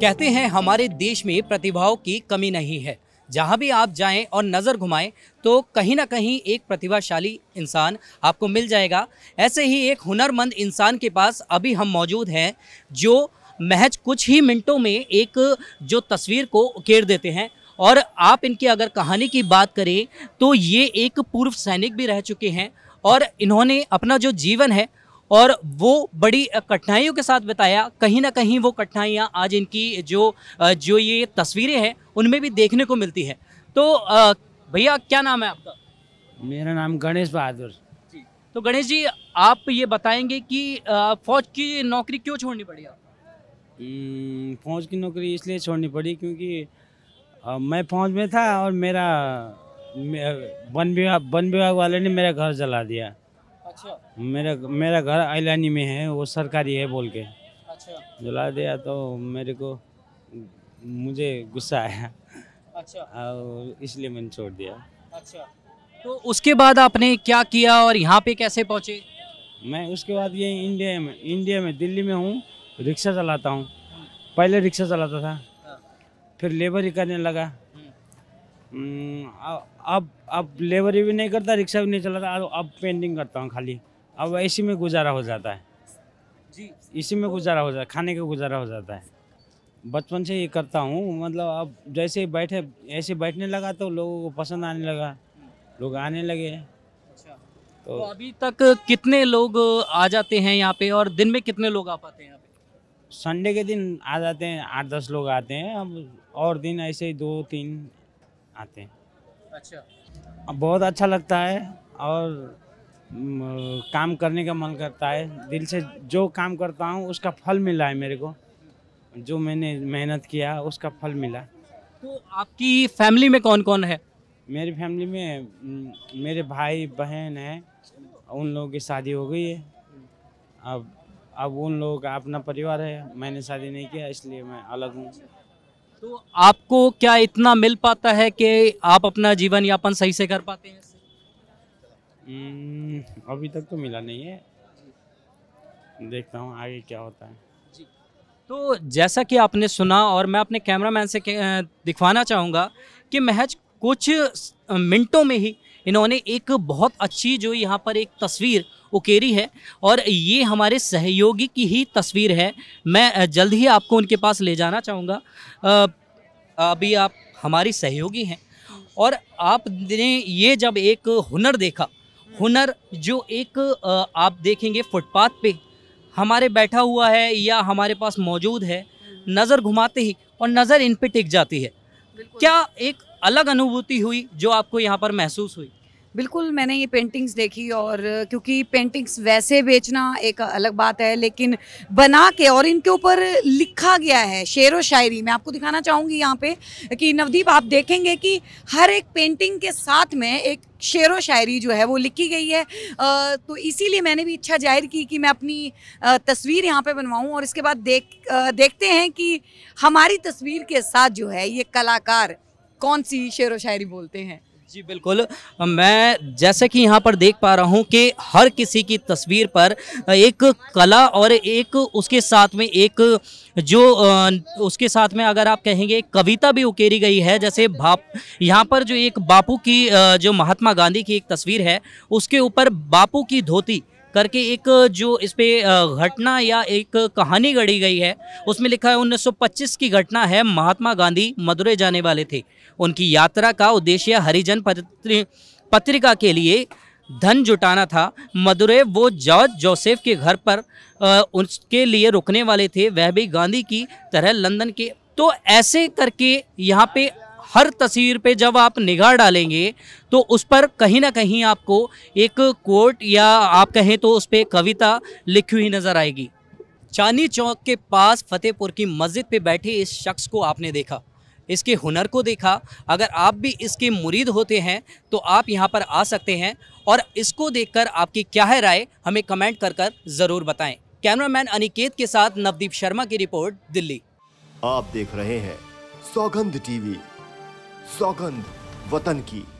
कहते हैं हमारे देश में प्रतिभाओं की कमी नहीं है जहाँ भी आप जाएं और नज़र घुमाएं तो कहीं ना कहीं एक प्रतिभाशाली इंसान आपको मिल जाएगा ऐसे ही एक हुनरमंद इंसान के पास अभी हम मौजूद हैं जो महज कुछ ही मिनटों में एक जो तस्वीर को उकेर देते हैं और आप इनकी अगर कहानी की बात करें तो ये एक पूर्व सैनिक भी रह चुके हैं और इन्होंने अपना जो जीवन है और वो बड़ी कठिनाइयों के साथ बताया कहीं ना कहीं वो कठिनाइयाँ आज इनकी जो जो ये तस्वीरें हैं उनमें भी देखने को मिलती है तो भैया क्या नाम है आपका मेरा नाम गणेश बहादुर तो गणेश जी आप ये बताएंगे कि फौज की नौकरी क्यों छोड़नी पड़ी आप हम्म, फौज की नौकरी इसलिए छोड़नी पड़ी क्योंकि मैं फौज में था और मेरा वन विभाग वन विभाग वाले ने मेरा घर जला दिया अच्छा। मेरा मेरा घर आइलानी में है वो सरकारी है बोल के अच्छा जला दिया तो मेरे को मुझे गुस्सा आया अच्छा और इसलिए मैंने छोड़ दिया अच्छा तो उसके बाद आपने क्या किया और यहाँ पे कैसे पहुँचे मैं उसके बाद ये इंडिया में इंडिया में दिल्ली में हूँ रिक्शा चलाता हूँ पहले रिक्शा चलाता था हाँ। फिर लेबर ही करने लगा हम्म, अब अब लेबरी भी नहीं करता रिक्शा भी नहीं चलाता अब पेंटिंग करता हूँ खाली अब इसी में गुजारा हो जाता है जी इसी में गुजारा हो जाता है खाने का गुजारा हो जाता है बचपन से ये करता हूँ मतलब अब जैसे बैठे ऐसे बैठने लगा तो लोगों को पसंद आने लगा लोग आने लगे अच्छा तो, तो अभी तक कितने लोग आ जाते हैं यहाँ पे और दिन में कितने लोग आ पाते हैं यहाँ पे संडे के दिन आ जाते हैं आठ दस लोग आते हैं अब और दिन ऐसे ही दो तीन आते हैं अच्छा बहुत अच्छा लगता है और काम करने का मन करता है दिल से जो काम करता हूँ उसका फल मिला है मेरे को जो मैंने मेहनत किया उसका फल मिला तो आपकी फैमिली में कौन कौन है मेरी फैमिली में मेरे भाई बहन है उन लोगों की शादी हो गई है अब अब उन लोगों का अपना परिवार है मैंने शादी नहीं किया इसलिए मैं अलग हूँ तो आपको क्या इतना मिल पाता है कि आप अपना जीवन यापन सही से कर पाते हैं हम्म, अभी तक तो मिला नहीं है देखता हूँ आगे क्या होता है तो जैसा कि आपने सुना और मैं अपने कैमरामैन से दिखवाना चाहूँगा कि महज कुछ मिनटों में ही इन्होंने एक बहुत अच्छी जो यहाँ पर एक तस्वीर उकेरी है और ये हमारे सहयोगी की ही तस्वीर है मैं जल्द ही आपको उनके पास ले जाना चाहूँगा अभी आप हमारी सहयोगी हैं और आपने ये जब एक हुनर देखा हुनर जो एक आप देखेंगे फुटपाथ पे हमारे बैठा हुआ है या हमारे पास मौजूद है नज़र घुमाते ही और नज़र इन पे टिक जाती है क्या एक अलग अनुभूति हुई जो आपको यहाँ पर महसूस हुई बिल्कुल मैंने ये पेंटिंग्स देखी और क्योंकि पेंटिंग्स वैसे बेचना एक अलग बात है लेकिन बना के और इनके ऊपर लिखा गया है शेर व शायरी मैं आपको दिखाना चाहूँगी यहाँ पे कि नवदीप आप देखेंगे कि हर एक पेंटिंग के साथ में एक शेर व शायरी जो है वो लिखी गई है तो इसीलिए मैंने भी इच्छा जाहिर की कि मैं अपनी तस्वीर यहाँ पर बनवाऊँ और इसके बाद देख देखते हैं कि हमारी तस्वीर के साथ जो है ये कलाकार कौन सी शेर व शायरी बोलते हैं जी बिल्कुल मैं जैसे कि यहाँ पर देख पा रहा हूँ कि हर किसी की तस्वीर पर एक कला और एक उसके साथ में एक जो उसके साथ में अगर आप कहेंगे कविता भी उकेरी गई है जैसे बाप यहाँ पर जो एक बापू की जो महात्मा गांधी की एक तस्वीर है उसके ऊपर बापू की धोती करके एक जो इस पे घटना या एक कहानी गढ़ी गई है उसमें लिखा है 1925 की घटना है महात्मा गांधी मदुरे जाने वाले थे उनकी यात्रा का उद्देश्य हरिजन पत्र, पत्रिका के लिए धन जुटाना था मदुरे वो जॉर्ज जोसेफ के घर पर उसके लिए रुकने वाले थे वह भी गांधी की तरह लंदन के तो ऐसे करके यहाँ पे हर तस्वीर पे जब आप निगाह डालेंगे तो उस पर कहीं ना कहीं आपको एक कोट या आप कहें तो उस पर कविता लिखी हुई नज़र आएगी चांदी चौक के पास फतेहपुर की मस्जिद पे बैठे इस शख्स को आपने देखा इसके हुनर को देखा अगर आप भी इसके मुरीद होते हैं तो आप यहाँ पर आ सकते हैं और इसको देख आपकी क्या है राय हमें कमेंट कर कर ज़रूर बताएँ कैमरामैन अनिकेत के साथ नवदीप शर्मा की रिपोर्ट दिल्ली आप देख रहे हैं सौगंध टीवी सौगंध वतन की